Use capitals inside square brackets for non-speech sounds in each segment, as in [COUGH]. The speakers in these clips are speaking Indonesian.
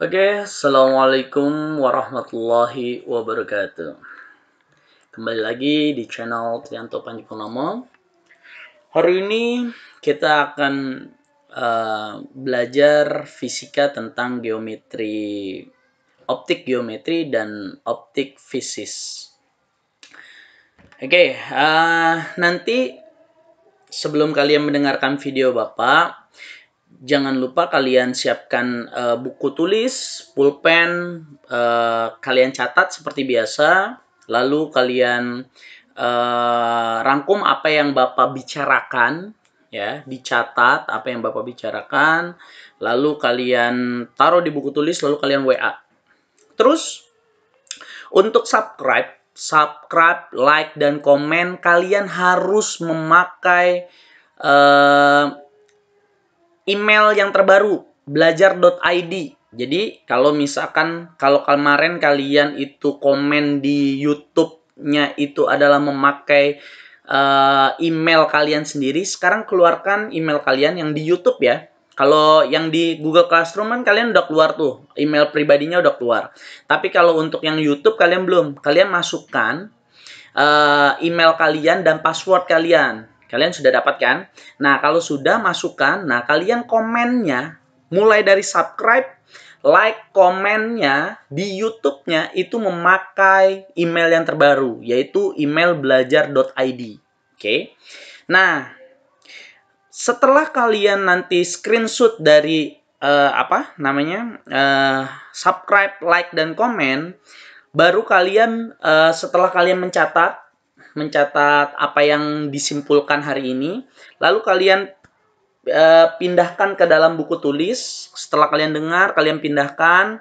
Oke, Assalamualaikum warahmatullahi wabarakatuh. Kembali lagi di channel Trianto Panji Purnomo. Hari ini kita akan uh, belajar fisika tentang geometri optik geometri dan optik fisis. Oke, okay, uh, eh, nanti sebelum kalian mendengarkan video Bapak, jangan lupa kalian siapkan uh, buku tulis, pulpen, uh, kalian catat seperti biasa, lalu kalian uh, rangkum apa yang Bapak bicarakan ya, dicatat apa yang Bapak bicarakan, lalu kalian taruh di buku tulis lalu kalian WA. Terus untuk subscribe, subscribe, like dan komen kalian harus memakai email yang terbaru belajar.id. Jadi kalau misalkan kalau kemarin kalian itu komen di YouTube-nya itu adalah memakai uh, email kalian sendiri, sekarang keluarkan email kalian yang di YouTube ya. Kalau yang di Google Classroom kan kalian udah keluar tuh, email pribadinya udah keluar. Tapi kalau untuk yang YouTube kalian belum. Kalian masukkan uh, email kalian dan password kalian. Kalian sudah dapatkan? Nah, kalau sudah masukkan, nah kalian komennya mulai dari subscribe, like, komennya di YouTube-nya itu memakai email yang terbaru yaitu email belajar.id. Oke. Okay? Nah, setelah kalian nanti screenshot dari uh, apa namanya? Uh, subscribe, like dan komen, baru kalian uh, setelah kalian mencatat mencatat apa yang disimpulkan hari ini. Lalu kalian e, pindahkan ke dalam buku tulis. Setelah kalian dengar, kalian pindahkan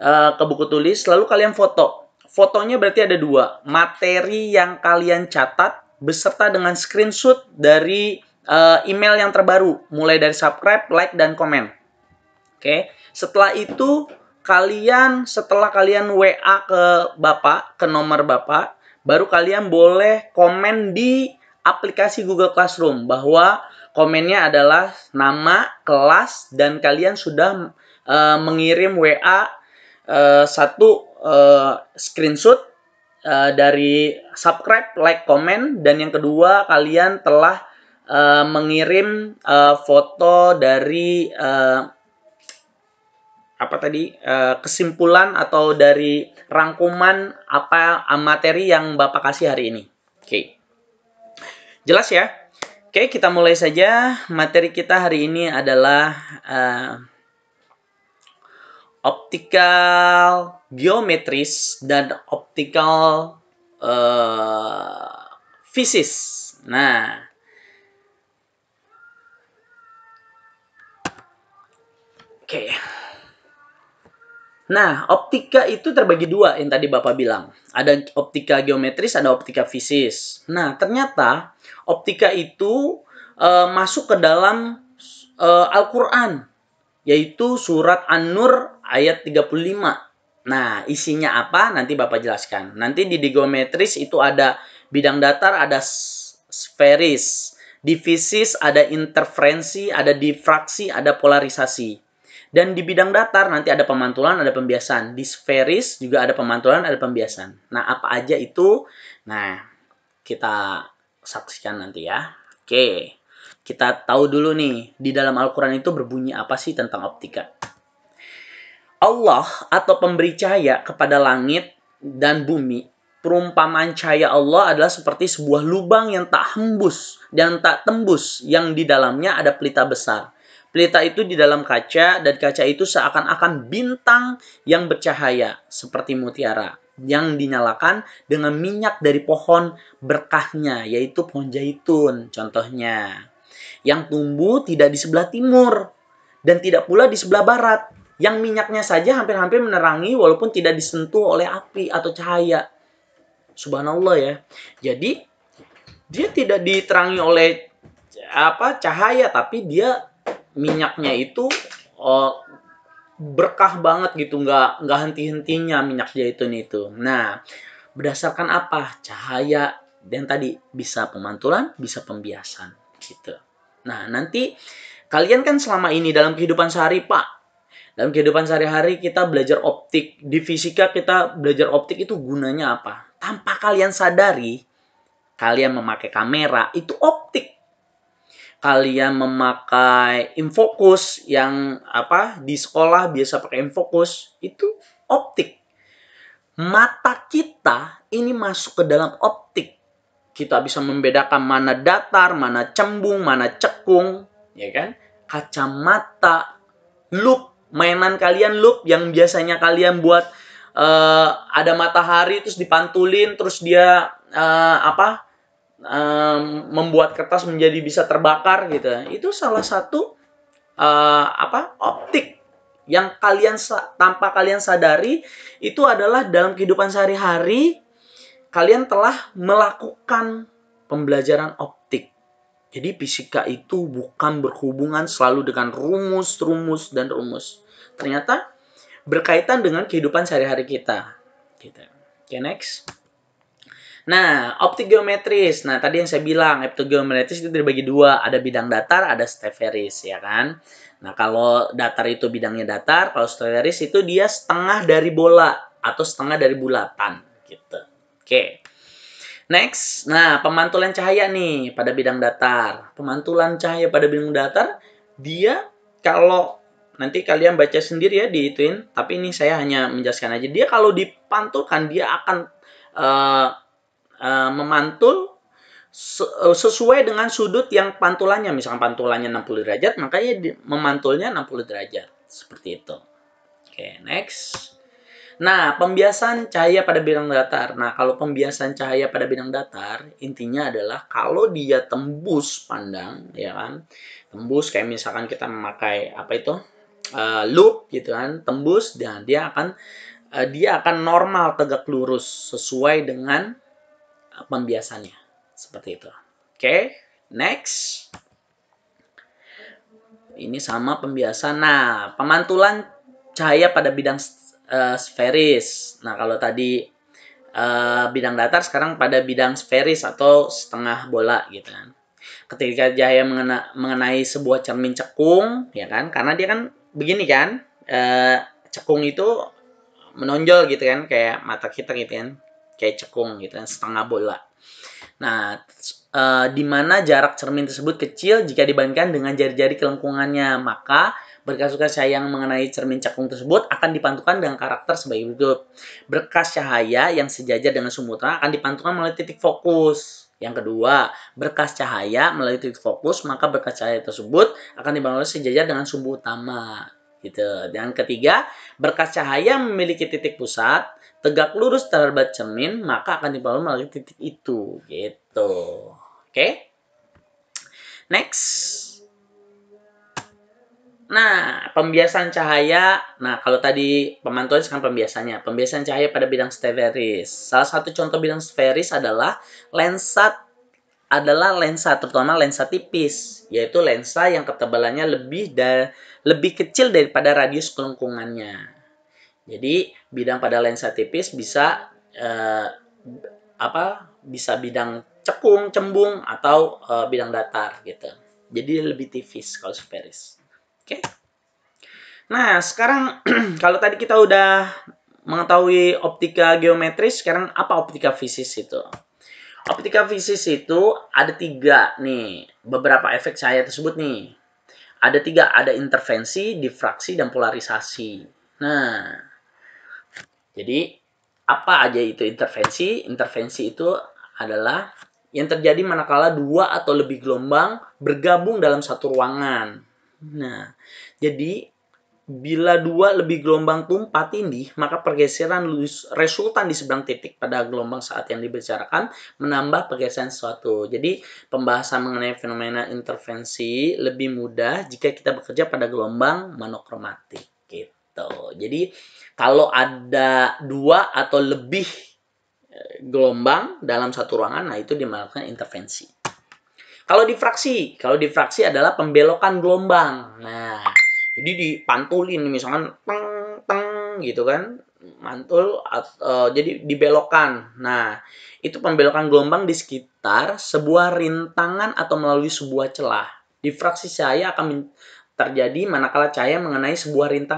e, ke buku tulis. Lalu kalian foto. Fotonya berarti ada dua. Materi yang kalian catat beserta dengan screenshot dari e, email yang terbaru. Mulai dari subscribe, like, dan komen. Oke. Setelah itu kalian setelah kalian WA ke bapak ke nomor bapak baru kalian boleh komen di aplikasi Google Classroom bahwa komennya adalah nama, kelas, dan kalian sudah uh, mengirim WA uh, eh, satu uh, screenshot uh, dari subscribe, like, komen, dan yang kedua kalian telah uh, mengirim uh, foto dari uh, apa tadi uh, kesimpulan atau dari rangkuman apa materi yang Bapak kasih hari ini. Oke. Jelas ya? Oke, kita mulai saja. Materi kita hari ini adalah uh, optical geometris dan optical uh, e, physics. Nah, Oke, okay. Nah, optika itu terbagi dua yang tadi Bapak bilang. Ada optika geometris, ada optika fisis. Nah, ternyata optika itu e, masuk ke dalam e, Al-Quran, yaitu surat An-Nur ayat 35. Nah, isinya apa? Nanti Bapak jelaskan. Nanti di geometris itu ada bidang datar, ada sferis. Di fisis ada interferensi, ada difraksi, ada polarisasi. Dan di bidang datar nanti ada pemantulan, ada pembiasan. Di sferis juga ada pemantulan, ada pembiasan. Nah, apa aja itu? Nah, kita saksikan nanti ya. Oke. Kita tahu dulu nih, di dalam Al-Qur'an itu berbunyi apa sih tentang optika? Allah atau pemberi cahaya kepada langit dan bumi perumpamaan cahaya Allah adalah seperti sebuah lubang yang tak hembus dan tak tembus yang di dalamnya ada pelita besar. Pelita itu di dalam kaca dan kaca itu seakan-akan bintang yang bercahaya seperti mutiara yang dinyalakan dengan minyak dari pohon berkahnya yaitu pohon zaitun contohnya yang tumbuh tidak di sebelah timur dan tidak pula di sebelah barat yang minyaknya saja hampir-hampir menerangi walaupun tidak disentuh oleh api atau cahaya. Subhanallah ya. Jadi dia tidak diterangi oleh apa cahaya tapi dia minyaknya itu uh, berkah banget gitu nggak nggak henti hentinya minyak zaitun itu nah berdasarkan apa cahaya dan tadi bisa pemantulan bisa pembiasan gitu nah nanti kalian kan selama ini dalam kehidupan sehari pak dalam kehidupan sehari-hari kita belajar optik di fisika kita belajar optik itu gunanya apa tanpa kalian sadari kalian memakai kamera itu optik kalian memakai infokus yang apa di sekolah biasa pakai infokus itu optik. Mata kita ini masuk ke dalam optik. Kita bisa membedakan mana datar, mana cembung, mana cekung, ya kan? Kacamata, loop, mainan kalian loop yang biasanya kalian buat uh, ada matahari terus dipantulin terus dia uh, apa? um, membuat kertas menjadi bisa terbakar gitu ya. itu salah satu uh, apa optik yang kalian tanpa kalian sadari itu adalah dalam kehidupan sehari-hari kalian telah melakukan pembelajaran optik. Jadi fisika itu bukan berhubungan selalu dengan rumus, rumus dan rumus. Ternyata berkaitan dengan kehidupan sehari-hari kita. Kita, gitu. Okay, next. Nah, optik geometris. Nah, tadi yang saya bilang, optik geometris itu dibagi dua. Ada bidang datar, ada steferis, ya kan? Nah, kalau datar itu bidangnya datar, kalau steferis itu dia setengah dari bola atau setengah dari bulatan, gitu. Oke. Next, nah pemantulan cahaya nih pada bidang datar. Pemantulan cahaya pada bidang datar, dia kalau nanti kalian baca sendiri ya di ituin. Tapi ini saya hanya menjelaskan aja. Dia kalau dipantulkan, dia akan uh, uh, memantul eh, sesuai dengan sudut yang pantulannya. Misalkan pantulannya 60 derajat, makanya memantulnya 60 derajat. Seperti itu. Oke, next. Nah, pembiasan cahaya pada bidang datar. Nah, kalau pembiasan cahaya pada bidang datar, intinya adalah kalau dia tembus pandang, ya kan? Tembus kayak misalkan kita memakai apa itu? Uh, loop gitu kan, tembus dan dia akan uh, dia akan normal tegak lurus sesuai dengan pembiasannya. Seperti itu. Oke, okay, next. Ini sama pembiasan. Nah, pemantulan cahaya pada bidang uh, sferis. Nah, kalau tadi uh, bidang datar, sekarang pada bidang sferis atau setengah bola gitu kan. Ketika cahaya mengena, mengenai sebuah cermin cekung, ya kan, karena dia kan begini kan, uh, cekung itu menonjol gitu kan, kayak mata kita gitu kan kayak cekung gitu kan setengah bola. Nah, e, di mana jarak cermin tersebut kecil jika dibandingkan dengan jari-jari kelengkungannya, maka berkas berkas cahaya yang mengenai cermin cekung tersebut akan dipantukan dengan karakter sebagai berikut. Berkas cahaya yang sejajar dengan sumbu terang akan dipantukan melalui titik fokus. Yang kedua, berkas cahaya melalui titik fokus, maka berkas cahaya tersebut akan dibangun sejajar dengan sumbu utama. Gitu. dan ketiga, berkas cahaya memiliki titik pusat, tegak lurus terhadap cermin, maka akan dibangun melalui titik itu. Gitu. Oke. Okay? Next. Nah, pembiasan cahaya. Nah, kalau tadi pemantauan sekarang pembiasannya. Pembiasan cahaya pada bidang sferis. Salah satu contoh bidang sferis adalah lensa adalah lensa terutama lensa tipis yaitu lensa yang ketebalannya lebih dari lebih kecil daripada radius kelengkungannya. Jadi bidang pada lensa tipis bisa eh, apa bisa bidang cekung, cembung atau eh, bidang datar gitu. Jadi lebih tipis kalau sferis. Oke. Nah, sekarang [CLEARS THROAT] kalau tadi kita udah mengetahui optika geometris, sekarang apa optika fisis itu? Optika visi itu ada tiga nih, beberapa efek cahaya tersebut nih. Ada tiga, ada intervensi, difraksi, dan polarisasi. Nah, jadi apa aja itu intervensi? Intervensi itu adalah yang terjadi manakala dua atau lebih gelombang bergabung dalam satu ruangan. Nah, jadi Bila dua lebih gelombang tumpat ini, maka pergeseran resultan di seberang titik pada gelombang saat yang dibicarakan menambah pergeseran suatu. Jadi, pembahasan mengenai fenomena intervensi lebih mudah jika kita bekerja pada gelombang monokromatik. Gitu. Jadi, kalau ada dua atau lebih eh, gelombang dalam satu ruangan, nah itu dimaksudkan intervensi. Kalau difraksi, kalau difraksi adalah pembelokan gelombang. Nah, jadi dipantulin misalkan teng teng gitu kan mantul uh, jadi dibelokkan. Nah, itu pembelokan gelombang di sekitar sebuah rintangan atau melalui sebuah celah. Difraksi cahaya akan terjadi manakala cahaya mengenai sebuah rintangan